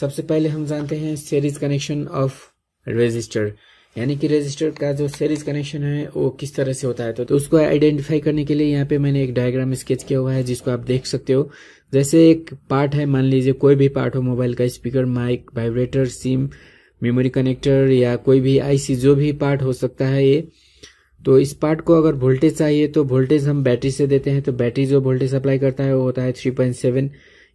सबसे पहले हम जानते हैं सीरीज कनेक्शन ऑफ रजिस्टर यानी कि रजिस्टर का जो सीरीज कनेक्शन है वो किस तरह से होता है तो, तो उसको आइडेंटिफाई करने के लिए यहाँ पे मैंने एक डायग्राम स्केच किया हुआ है जिसको आप देख सकते हो जैसे एक पार्ट है मान लीजिए कोई भी पार्ट हो मोबाइल का speaker mic vibrator SIM memory connector या कोई भी आईसी जो भी पार्ट हो सकता है ये तो इस पार्ट को अगर वोल्टेज चाहिए तो वोल्टेज हम बैटरी से देते हैं तो बैटरी जो वोल्टेज सप्लाई करता है वो होता है थ्री पॉइंट सेवन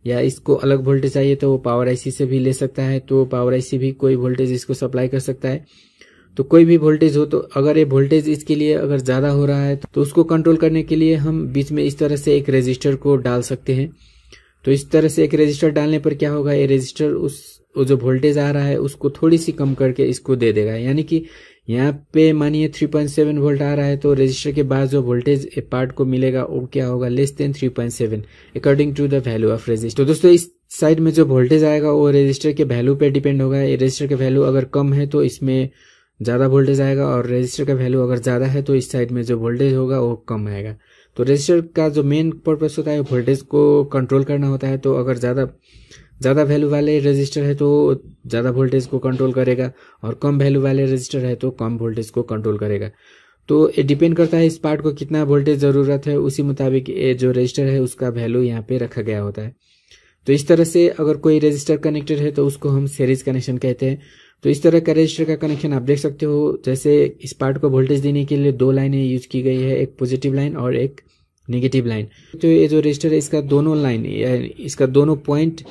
या इसको अलग वोल्टेज चाहिए तो वो पावर आईसी से भी ले सकता है तो पावर आईसी भी कोई वोल्टेज इसको सप्लाई कर सकता है तो कोई भी वोल्टेज हो तो अगर ये वोल्टेज इसके लिए अगर ज़्यादा हो रहा है तो उसको कंट्रोल करने के लिए हम बीच में इस तरह से एक रजिस्टर को डाल सकते हैं तो इस तरह से एक रजिस्टर डालने पर क्या होगा ये रजिस्टर उस जो वोल्टेज आ रहा है उसको थोड़ी सी कम करके इसको दे देगा यानी कि यहाँ पे मानिए 3.7 वोल्ट आ रहा है तो रजिस्टर के बाद जो वोल्टेज पार्ट को मिलेगा वो क्या होगा less than 3.7 according to the value of register तो दोस्तों इस साइड में जो वोल्टेज आएगा वो रजिस्टर के वैल्यू पे डिपेंड होगा रजिस्टर का वैल्यू अगर कम है तो इसमें ज़्यादा वोल्टेज आएगा और रजिस्टर का वैल्यू अगर ज़्यादा है तो इस साइड में जो वोल्टेज होगा वो कम आएगा तो रजिस्टर का जो मेन पर्पज होता है वोल्टेज को कंट्रोल करना होता है तो अगर ज़्यादा ज़्यादा वैल्यू वाले रजिस्टर है तो ज़्यादा वोल्टेज को कंट्रोल करेगा और कम वैल्यू वाले रजिस्टर है तो कम वोल्टेज को कंट्रोल करेगा तो ये डिपेंड करता है इस पार्ट को कितना वोल्टेज ज़रूरत है उसी मुताबिक ये जो रजिस्टर है उसका वैल्यू यहाँ पे रखा गया होता है तो इस तरह से अगर कोई रजिस्टर कनेक्टेड है तो उसको हम सीरीज कनेक्शन कहते हैं तो इस तरह का रजिस्टर का कनेक्शन आप देख सकते हो जैसे इस पार्ट को वोल्टेज देने के लिए दो लाइनें यूज की गई है एक पॉजिटिव लाइन और एक नेगेटिव लाइन तो ये जो रजिस्टर है इसका दोनों लाइन इसका दोनों पॉइंट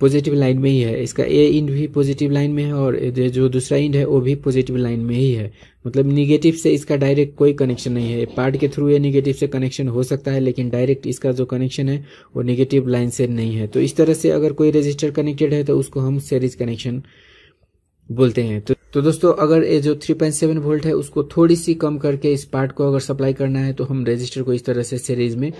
पॉजिटिव लाइन में ही है इसका ए इंड भी पॉजिटिव लाइन में है और जो दूसरा इंड है वो भी पॉजिटिव लाइन में ही है मतलब निगेटिव से इसका डायरेक्ट कोई कनेक्शन नहीं है पार्ट के थ्रू ये निगेटिव से कनेक्शन हो सकता है लेकिन डायरेक्ट इसका जो कनेक्शन है वो निगेटिव लाइन से नहीं है तो इस तरह से अगर कोई रजिस्टर कनेक्टेड है तो उसको हम सीरीज कनेक्शन बोलते हैं तो तो दोस्तों अगर ये जो 3.7 वोल्ट है उसको थोड़ी सी कम करके इस पार्ट को अगर सप्लाई करना है तो हम रजिस्टर को इस तरह से सीरीज में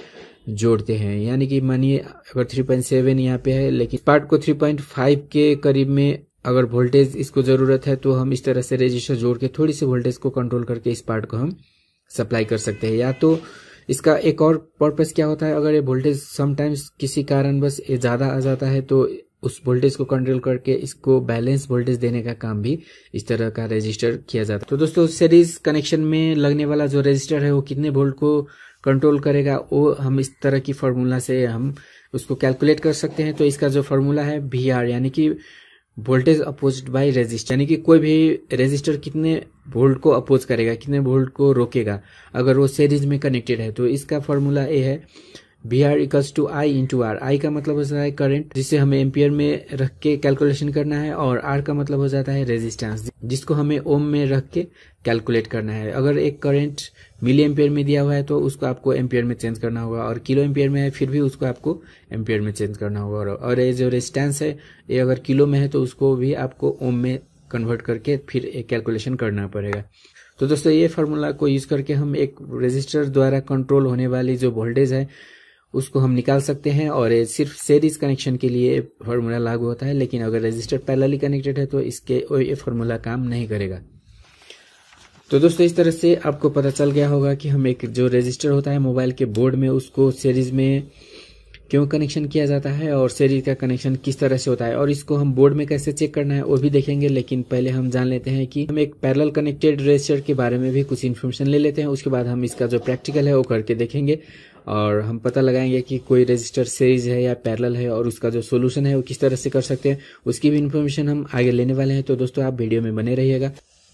जोड़ते हैं यानी कि मानिए अगर 3.7 पॉइंट यहाँ पे है लेकिन पार्ट को 3.5 के करीब में अगर वोल्टेज इसको जरूरत है तो हम इस तरह से रजिस्टर जोड़ के थोड़ी सी वोल्टेज को कंट्रोल करके इस पार्ट को हम सप्लाई कर सकते हैं या तो इसका एक और पर्पज क्या होता है अगर ये वोल्टेज समटाइम्स किसी कारण बस ये ज्यादा आ जाता है तो उस वोल्टेज को कंट्रोल करके इसको बैलेंस वोल्टेज देने का काम भी इस तरह का रजिस्टर किया जाता है तो दोस्तों सीरीज कनेक्शन में लगने वाला जो रजिस्टर है वो कितने वोल्ट को कंट्रोल करेगा वो हम इस तरह की फार्मूला से हम उसको कैलकुलेट कर सकते हैं तो इसका जो फार्मूला है वी आर यानी कि वोल्टेज अपोज बाय रेजिस्टर यानी कि कोई भी रेजिस्टर कितने वोल्ट को अपोज करेगा कितने वोल्ट को रोकेगा अगर वो सीरीज में कनेक्टेड है तो इसका फार्मूला ए है B R equals to I into R I का मतलब हो जाता है करंट जिसे हमें एम्पियर में रख के कैलकुलेशन करना है और आर का मतलब हो जाता है रेजिस्टेंस जिसको हमें ओम में रख के कैलकुलेट करना है अगर एक करंट मिली एम्पियर में दिया हुआ है तो उसको आपको एम्पियर में चेंज करना होगा और किलो एम्पियर में है फिर भी उसको आपको एम्पियर में चेंज करना होगा और ये जो रेजिस्टेंस है ये अगर किलो में है तो उसको भी आपको ओम में कन्वर्ट करके फिर एक कैलकुलेशन करना पड़ेगा तो दोस्तों ये फार्मूला को यूज करके हम एक रजिस्टर द्वारा कंट्रोल होने वाली जो वोल्टेज है उसको हम निकाल सकते हैं और सिर्फ सीरीज कनेक्शन के लिए फार्मूला लागू होता है लेकिन अगर रजिस्टर पैरेलली कनेक्टेड है तो इसके ये फार्मूला काम नहीं करेगा तो दोस्तों इस तरह से आपको पता चल गया होगा कि हम एक जो रजिस्टर होता है मोबाइल के बोर्ड में उसको सीरीज में क्यों कनेक्शन किया जाता है और सीरीज का कनेक्शन किस तरह से होता है और इसको हम बोर्ड में कैसे चेक करना है वो भी देखेंगे लेकिन पहले हम जान लेते हैं कि हम एक पैरेलल कनेक्टेड रजिस्टर के बारे में भी कुछ इन्फॉर्मेशन ले लेते हैं उसके बाद हम इसका जो प्रैक्टिकल है वो करके देखेंगे और हम पता लगाएंगे कि कोई रजिस्टर सीरीज है या पैरल है और उसका जो सोल्यूशन है वो किस तरह से कर सकते हैं उसकी भी इन्फॉर्मेशन हम आगे लेने वाले हैं तो दोस्तों आप वीडियो में बने रहिएगा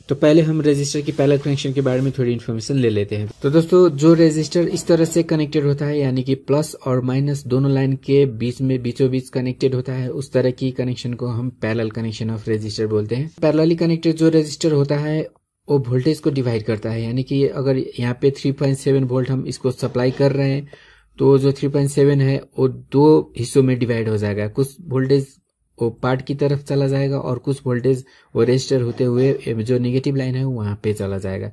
तो पहले हम रजिस्टर की पैरल कनेक्शन के बारे में थोड़ी इन्फॉर्मेशन ले लेते हैं तो दोस्तों जो रजिस्टर इस तरह से कनेक्टेड होता है यानी कि प्लस और माइनस दोनों लाइन के बीच में बीचों बीच कनेक्टेड होता है उस तरह की कनेक्शन को हम पैरल कनेक्शन ऑफ रजिस्टर बोलते हैं पैरलि कनेक्टेड जो रजिस्टर होता है वो वोल्टेज को डिवाइड करता है यानी कि अगर यहाँ पे 3.7 वोल्ट हम इसको सप्लाई कर रहे हैं तो जो 3.7 है वो दो हिस्सों में डिवाइड हो जाएगा कुछ वोल्टेज वो पार्ट की तरफ चला जाएगा और कुछ वोल्टेज वो रजिस्टर होते हुए जो निगेटिव लाइन है वहां पे चला जाएगा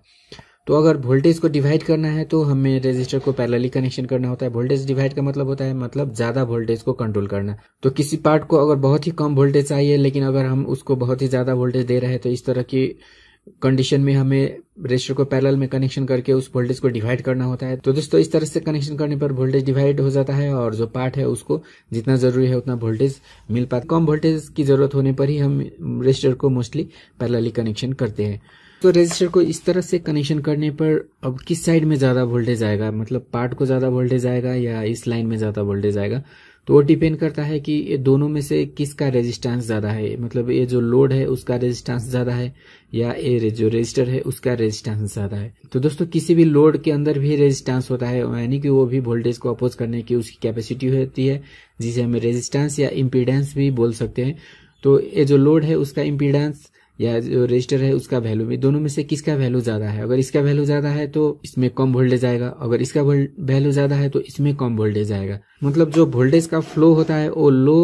तो अगर वोल्टेज को डिवाइड करना है तो हमें रजिस्टर को पैरेलली कनेक्शन करना होता है वोल्टेज डिवाइड का मतलब होता है मतलब ज्यादा वोल्टेज को कंट्रोल करना तो किसी पार्ट को अगर बहुत ही कम वोल्टेज चाहिए लेकिन अगर हम उसको बहुत ही ज्यादा वोल्टेज दे रहे हैं तो इस तरह की कंडीशन में हमें रेस्टर को पैरल में कनेक्शन करके उस वोल्टेज को डिवाइड करना होता है तो दोस्तों इस तरह से कनेक्शन करने पर वोल्टेज डिवाइड हो जाता है और जो पार्ट है उसको जितना जरूरी है उतना वोल्टेज मिल पाता कम वोल्टेज की जरूरत होने पर ही हम रेस्टर को मोस्टली पैरलली कनेक्शन करते हैं तो रजिस्टर को इस तरह से कनेक्शन करने पर अब किस साइड में ज़्यादा वोल्टेज आएगा मतलब पार्ट को ज़्यादा वोल्टेज आएगा या इस लाइन में ज़्यादा वोल्टेज आएगा तो वो डिपेंड करता है कि ये दोनों में से किसका रेजिस्टेंस ज़्यादा है मतलब ये जो लोड है उसका रेजिस्टेंस ज़्यादा है या ये जो रजिस्टर है उसका रेजिस्टेंस ज़्यादा है तो दोस्तों किसी भी लोड के अंदर भी रेजिस्टेंस होता है यानी कि वो भी वोल्टेज को अपोज करने की उसकी कैपेसिटी होती है जिसे हम रेजिस्टेंस या इम्पीडेंस भी बोल सकते हैं तो ये जो लोड है उसका इम्पीडेंस या जो रजिस्टर है उसका वैल्यू में दोनों में से किसका वैल्यू ज्यादा है अगर इसका वैल्यू ज्यादा है तो इसमें कम वोल्टेज आएगा अगर इसका वैल्यू ज्यादा है तो इसमें कम वोल्टेज आएगा मतलब जो वोल्टेज का फ्लो होता है वो लो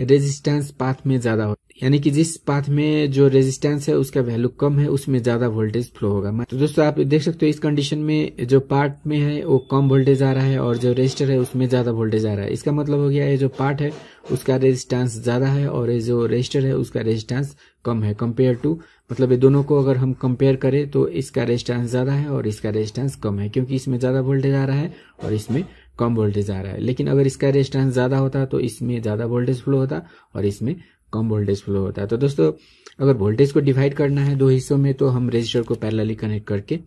रेजिस्टेंस पाथ में ज्यादा होता है यानी कि जिस पाथ में जो रेजिस्टेंस है उसका वैल्यू कम है उसमें ज्यादा वोल्टेज फ्लो होगा तो दोस्तों आप देख सकते हो इस कंडीशन में जो पार्ट में है वो कम वोल्टेज आ रहा है और जो रेजिस्टर है उसमें ज्यादा वोल्टेज आ रहा है इसका मतलब हो गया ये जो पार्ट है उसका रेजिस्टेंस ज्यादा है और ये जो रजिस्टर है उसका रेजिस्टेंस कम है कम्पेयर टू मतलब ये दोनों को अगर हम कंपेयर करें तो इसका रेजिस्टेंस ज्यादा है और इसका रेजिस्टेंस कम है क्योंकि इसमें ज्यादा वोल्टेज आ रहा है और इसमें कम वोल्टेज आ रहा है लेकिन अगर इसका रेजिस्टेंस ज्यादा होता तो इसमें ज्यादा वोल्टेज फ्लो होता और इसमें कम वोल्टेज फ्लो होता है तो दोस्तों अगर वोल्टेज को डिवाइड करना है दो हिस्सों में तो हम रजिस्टर को पैरलली कनेक्ट करके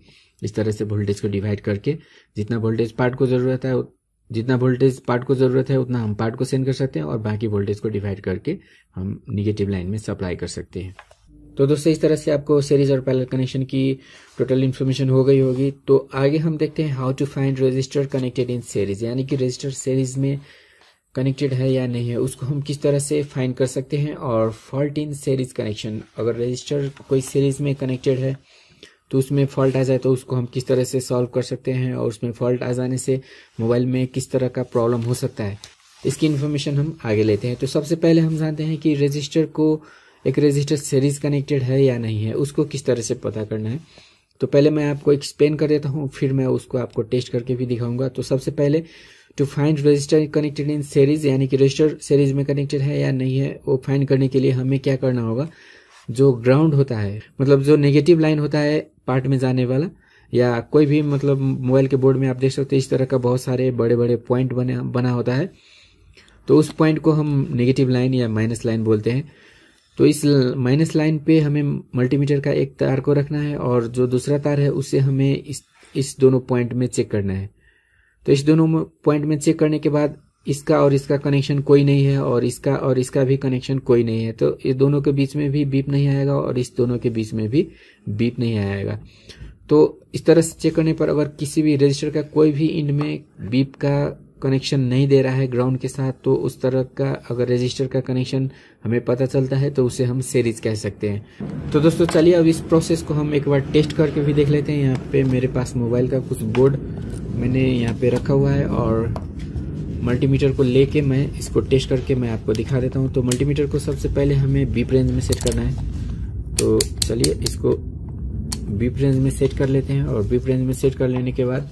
इस तरह से वोल्टेज को डिवाइड करके जितना वोल्टेज पार्ट को जरूरत है जितना वोल्टेज पार्ट को जरूरत है उतना हम पार्ट को सेंड कर सकते हैं और बाकी वोल्टेज को डिवाइड करके हम निगेटिव लाइन में सप्लाई कर सकते हैं तो दोस्तों इस तरह से आपको सीरीज और पैरल कनेक्शन की टोटल इन्फॉर्मेशन हो गई होगी तो आगे हम देखते हैं how to find register connected in series यानी कि रजिस्टर सीरीज में कनेक्टेड है या नहीं है उसको हम किस तरह से फाइन कर सकते हैं और फॉल्ट इन सीरीज कनेक्शन अगर रजिस्टर कोई सीरीज में कनेक्टेड है तो उसमें फॉल्ट आ जाए तो उसको हम किस तरह से सॉल्व कर सकते हैं और उसमें फॉल्ट आ जाने से मोबाइल में किस तरह का प्रॉब्लम हो सकता है इसकी इन्फॉर्मेशन हम आगे लेते हैं तो सबसे पहले हम जानते हैं कि रजिस्टर को एक रजिस्टर सीरीज कनेक्टेड है या नहीं है उसको किस तरह से पता करना है तो पहले मैं आपको एक्सप्लेन कर देता हूँ फिर मैं उसको आपको टेस्ट करके भी दिखाऊंगा तो सबसे पहले to find register connected in series यानी कि रजिस्टर सीरीज में कनेक्टेड है या नहीं है वो फाइंड करने के लिए हमें क्या करना होगा जो ग्राउंड होता है मतलब जो नेगेटिव लाइन होता है पार्ट में जाने वाला या कोई भी मतलब मोबाइल के बोर्ड में आप देख सकते हैं इस तरह का बहुत सारे बड़े बड़े पॉइंट बने बना होता है तो उस पॉइंट को हम नेगेटिव लाइन या माइनस लाइन बोलते हैं तो इस माइनस लाइन पे हमें मल्टीमीटर का एक तार को रखना है और जो दूसरा तार है उसे हमें इस इस दोनों पॉइंट में चेक करना है तो इस दोनों पॉइंट में चेक करने के बाद इसका और इसका कनेक्शन कोई नहीं है और इसका और इसका भी कनेक्शन कोई नहीं है तो इस दोनों के बीच में भी बीप नहीं आएगा और इस दोनों के बीच में भी बीप नहीं आएगा तो इस तरह से चेक करने पर अगर किसी भी रजिस्टर का कोई भी इंड में बीप का कनेक्शन नहीं दे रहा है ग्राउंड के साथ तो उस तरह का अगर रजिस्टर का कनेक्शन हमें पता चलता है तो उसे हम सीरीज कह सकते हैं तो दोस्तों चलिए अब इस प्रोसेस को हम एक बार टेस्ट करके भी देख लेते हैं यहाँ पे मेरे पास मोबाइल का कुछ बोर्ड मैंने यहाँ पे रखा हुआ है और मल्टीमीटर को लेके मैं इसको टेस्ट करके मैं आपको दिखा देता हूँ तो मल्टीमीटर को सबसे पहले हमें बीप रेंज में सेट करना है तो चलिए इसको बीप रेंज में सेट कर लेते हैं और बीप रेंज में सेट कर लेने के बाद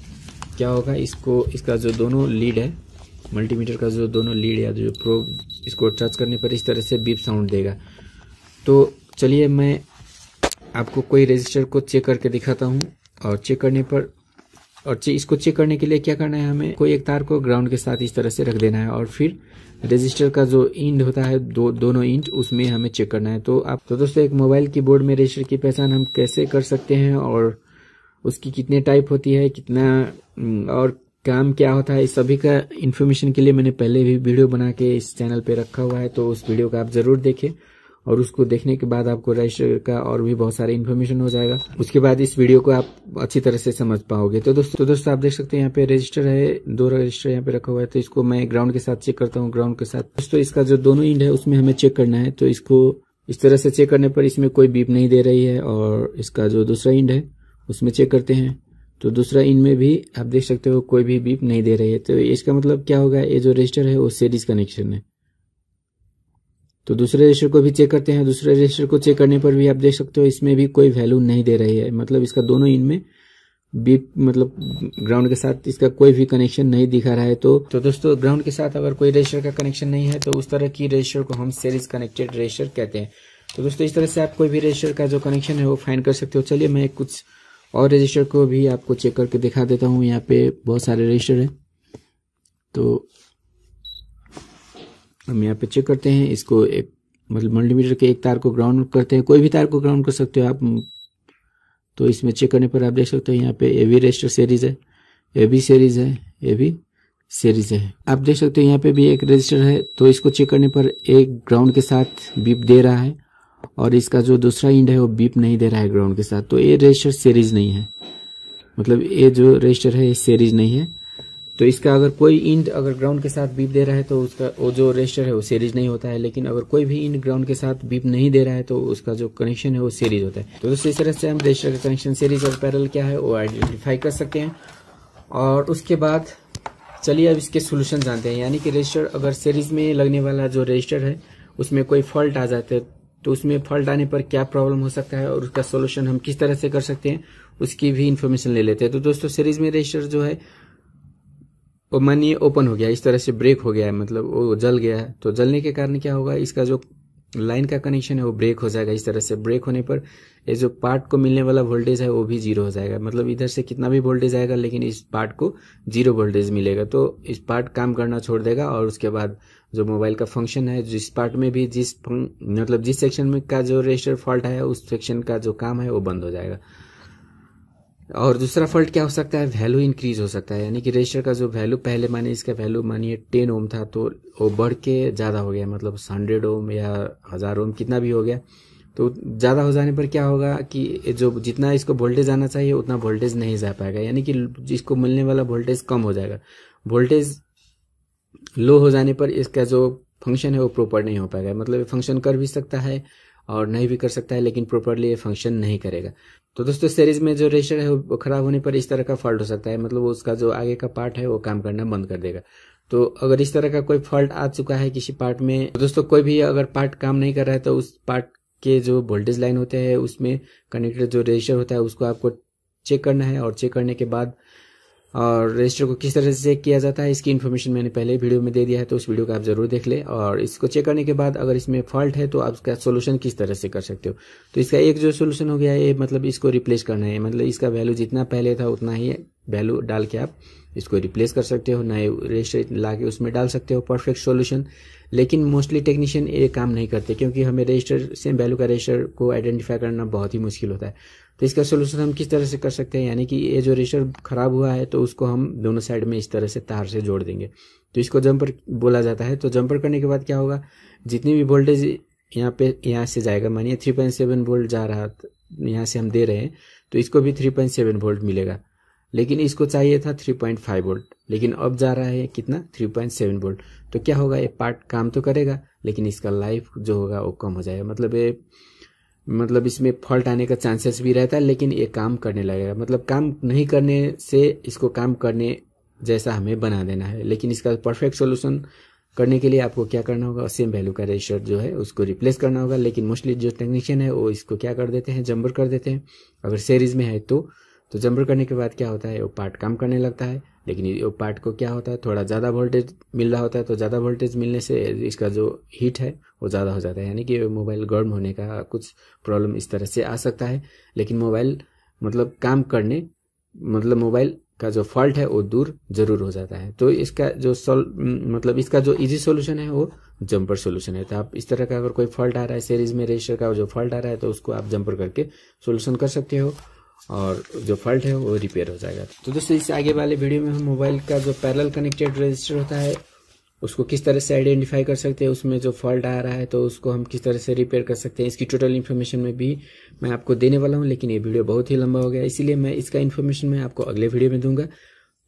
क्या होगा इसको इसका जो दोनों लीड है मल्टीमीटर का जो दोनों लीड या जो प्रो इसको टच करने पर इस तरह से बीप साउंड देगा तो चलिए मैं आपको कोई रजिस्टर को चेक करके दिखाता हूँ और चेक करने पर और इसको चेक करने के लिए क्या करना है हमें कोई एक तार को ग्राउंड के साथ इस तरह से रख देना है और फिर रजिस्टर का जो इंड होता है दो दोनों इंड उसमें हमें चेक करना है तो आप तो दोस्तों एक मोबाइल कीबोर्ड में रजिस्टर की पहचान हम कैसे कर सकते हैं और उसकी कितने टाइप होती है कितना हम्म, और काम क्या होता है इस सभी का इन्फॉर्मेशन के लिए मैंने पहले भी वीडियो बना के इस चैनल पे रखा हुआ है तो उस वीडियो का आप जरूर देखें और उसको देखने के बाद आपको रजिस्टर का और भी बहुत सारे इन्फॉर्मेशन हो जाएगा उसके बाद इस वीडियो को आप अच्छी तरह से समझ पाओगे तो दोस्तों तो दोस्तों आप देख सकते हैं यहाँ पे रजिस्टर है दो रजिस्टर यहाँ पे रखा हुआ है तो इसको मैं ग्राउंड के साथ चेक करता हूँ ग्राउंड के साथ दोस्तों इसका जो दोनों इंड है उसमें हमें चेक करना है तो इसको इस तरह से चेक करने पर इसमें कोई बीप नहीं दे रही है और इसका जो दूसरा इंड है उसमें चेक करते हैं तो दूसरा इंड में भी आप देख सकते हो कोई भी बीप नहीं दे रही है तो इसका मतलब क्या होगा ये जो रजिस्टर है वो सीरीज कनेक्शन है तो दूसरे रजिस्टर को भी चेक करते हैं दूसरे रजिस्टर को चेक करने पर भी आप देख सकते हो इसमें भी कोई वैल्यू नहीं दे रही है मतलब इसका दोनों इनमें बी मतलब ग्राउंड के साथ इसका कोई भी कनेक्शन नहीं दिखा रहा है तो तो दोस्तों ग्राउंड के साथ अगर कोई रजिस्टर का कनेक्शन नहीं है तो उस तरह की रजिस्टर को हम सेरीज कनेक्टेड रजिस्टर कहते हैं तो दोस्तों इस तरह से आप कोई भी रजिस्टर का जो कनेक्शन है वो फाइन कर सकते हो चलिए मैं कुछ और रजिस्टर को भी आपको चेक करके दिखा देता हूँ यहाँ पे बहुत सारे रजिस्टर हैं तो हम यहाँ पे चेक करते हैं इसको एक मतलब मल्टीमीटर के एक तार को ग्राउंड करते हैं कोई भी तार को ग्राउंड कर सकते हो आप तो इसमें चेक करने पर आप देख सकते हो यहाँ पे ए वी रजिस्टर सीरीज है ए बी सीरीज है ए बी सीरीज है आप देख सकते हो यहाँ पे भी एक रजिस्टर है तो इसको चेक करने पर एक ग्राउंड के साथ बीप दे रहा है और इसका जो दूसरा इंड है वो बीप नहीं दे रहा है ग्राउंड के साथ तो ये रजिस्टर सीरीज नहीं है मतलब ये जो रजिस्टर है ये सीरीज नहीं है तो इसका अगर कोई इंट अगर ग्राउंड के साथ बीप दे रहा है तो उसका वो जो रजिस्टर है वो सीरीज नहीं होता है लेकिन अगर कोई भी इंट ग्राउंड के साथ बीप नहीं दे रहा है तो उसका जो कनेक्शन है वो सीरीज होता है तो दोस्तों इस तरह से हम रजिस्टर का कनेक्शन सीरीज और पैरल क्या है वो आइडेंटिफाई कर सकते हैं और उसके बाद चलिए अब इसके सोल्यूशन जानते हैं यानी कि रजिस्टर अगर सीरीज में लगने वाला जो रजिस्टर है उसमें कोई फॉल्ट आ जाता है तो उसमें फॉल्ट आने पर क्या प्रॉब्लम हो सकता है और उसका सोल्यूशन हम किस तरह से कर सकते हैं उसकी भी इन्फॉर्मेशन ले लेते हैं तो दोस्तों सीरीज में रजिस्टर जो है और मानिए ओपन हो गया इस तरह से ब्रेक हो गया है मतलब वो जल गया है तो जलने के कारण क्या होगा इसका जो लाइन का कनेक्शन है वो ब्रेक हो जाएगा इस तरह से ब्रेक होने पर ये जो पार्ट को मिलने वाला वोल्टेज है वो भी जीरो हो जाएगा मतलब इधर से कितना भी वोल्टेज आएगा लेकिन इस पार्ट को जीरो वोल्टेज मिलेगा तो इस पार्ट काम करना छोड़ देगा और उसके बाद जो मोबाइल का फंक्शन है जिस पार्ट में भी जिस मतलब जिस सेक्शन में का जो रजिस्टर फॉल्ट है उस सेक्शन का जो काम है वो बंद हो जाएगा और दूसरा फॉल्ट क्या हो सकता है वैल्यू इंक्रीज हो सकता है यानी कि रजिस्टर का जो वैल्यू पहले माने इसका वैल्यू मानिए टेन ओम था तो वो बढ़ के ज़्यादा हो गया मतलब हंड्रेड ओम या हज़ार ओम कितना भी हो गया तो ज़्यादा हो जाने पर क्या होगा कि जो जितना इसको वोल्टेज आना चाहिए उतना वोल्टेज नहीं जा पाएगा यानी कि इसको मिलने वाला वोल्टेज कम हो जाएगा वोल्टेज लो हो जाने पर इसका जो फंक्शन है वो प्रॉपर नहीं हो पाएगा मतलब फंक्शन कर भी सकता है और नहीं भी कर सकता है लेकिन प्रॉपरली ये फंक्शन नहीं करेगा तो दोस्तों सीरीज में जो रजिस्टर है वो खराब होने पर इस तरह का फॉल्ट हो सकता है मतलब उसका जो आगे का पार्ट है वो काम करना बंद कर देगा तो अगर इस तरह का कोई फॉल्ट आ चुका है किसी पार्ट में तो दोस्तों कोई भी अगर पार्ट काम नहीं कर रहा है तो उस पार्ट के जो वोल्टेज लाइन होते हैं उसमें कनेक्टेड जो रजिस्टर होता है उसको आपको चेक करना है और चेक करने के बाद और रजिस्टर को किस तरह से चेक किया जाता है इसकी इन्फॉर्मेशन मैंने पहले वीडियो में दे दिया है तो उस वीडियो को आप जरूर देख ले और इसको चेक करने के बाद अगर इसमें फॉल्ट है तो आप इसका सोल्यूशन किस तरह से कर सकते हो तो इसका एक जो सोल्यूशन हो गया है मतलब इसको रिप्लेस करना है मतलब इसका वैल्यू जितना पहले था उतना ही वैल्यू डाल के आप इसको रिप्लेस कर सकते हो नए रजिस्टर ला के उसमें डाल सकते हो परफेक्ट सोल्यूशन लेकिन मोस्टली टेक्नीशियन ये काम नहीं करते क्योंकि हमें रजिस्टर सेम वैल्यू का रजिस्टर को आइडेंटिफाई करना बहुत ही मुश्किल होता है तो इसका सोल्यूशन हम किस तरह से कर सकते हैं यानी कि ये जो रजिस्टर ख़राब हुआ है तो उसको हम दोनों साइड में इस तरह से तार से जोड़ देंगे तो इसको जंपर बोला जाता है तो जंपर करने के बाद क्या होगा जितनी भी वोल्टेज यहाँ पे यहाँ से जाएगा मानिए थ्री पॉइंट सेवन वोल्ट जा रहा यहाँ से हम दे रहे हैं तो इसको भी थ्री पॉइंट सेवन वोल्ट मिलेगा लेकिन इसको चाहिए था 3.5 वोल्ट लेकिन अब जा रहा है कितना 3.7 वोल्ट तो क्या होगा ये पार्ट काम तो करेगा लेकिन इसका लाइफ जो होगा वो कम हो जाएगा मतलब ये मतलब इसमें फॉल्ट आने का चांसेस भी रहता है लेकिन ये काम करने लगेगा मतलब काम नहीं करने से इसको काम करने जैसा हमें बना देना है लेकिन इसका परफेक्ट सोल्यूशन करने के लिए आपको क्या करना होगा सेम वैल्यू का रजिस्टर जो है उसको रिप्लेस करना होगा लेकिन मोस्टली जो टेक्नीशियन है वो इसको क्या कर देते हैं जम्बर कर देते हैं अगर सीरीज में है तो तो जम्पर करने के बाद क्या होता है वो पार्ट काम करने लगता है लेकिन वो पार्ट को क्या होता है थोड़ा ज़्यादा वोल्टेज मिल रहा होता है तो ज़्यादा वोल्टेज मिलने से इसका जो हीट है वो ज़्यादा हो जाता है यानी कि मोबाइल गर्म होने का कुछ प्रॉब्लम इस तरह से आ सकता है लेकिन मोबाइल मतलब काम करने मतलब मोबाइल का जो फॉल्ट है वो दूर जरूर हो जाता है तो इसका जो सोल मतलब इसका जो इजी सॉल्यूशन है वो जंपर सॉल्यूशन है तो आप इस तरह का अगर कोई फॉल्ट आ रहा है सीरीज में रजिस्टर का जो फॉल्ट आ रहा है तो उसको आप जंपर करके सॉल्यूशन कर सकते हो और जो फॉल्ट है वो रिपेयर हो जाएगा तो दोस्तों इससे आगे वाले वीडियो में हम मोबाइल का जो पैरल कनेक्टेड रजिस्टर होता है उसको किस तरह से आइडेंटिफाई कर सकते हैं उसमें जो फॉल्ट आ रहा है तो उसको हम किस तरह से रिपेयर कर सकते हैं इसकी टोटल इन्फॉर्मेशन में भी मैं आपको देने वाला हूँ लेकिन ये वीडियो बहुत ही लंबा हो गया इसीलिए मैं इसका इन्फॉर्मेशन मैं आपको अगले वीडियो में दूंगा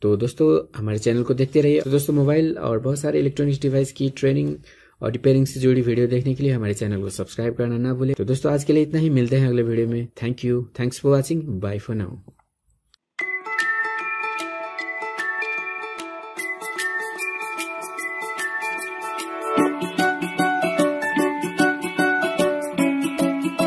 तो दोस्तों हमारे चैनल को देखते रहिए तो दोस्तों मोबाइल और बहुत सारे इलेक्ट्रॉनिक्स डिवाइस की ट्रेनिंग और रिपेयरिंग से जुड़ी वीडियो देखने के लिए हमारे चैनल को सब्सक्राइब करना ना भूले तो दोस्तों आज के लिए इतना ही मिलते हैं अगले वीडियो में thank you thanks for watching bye for now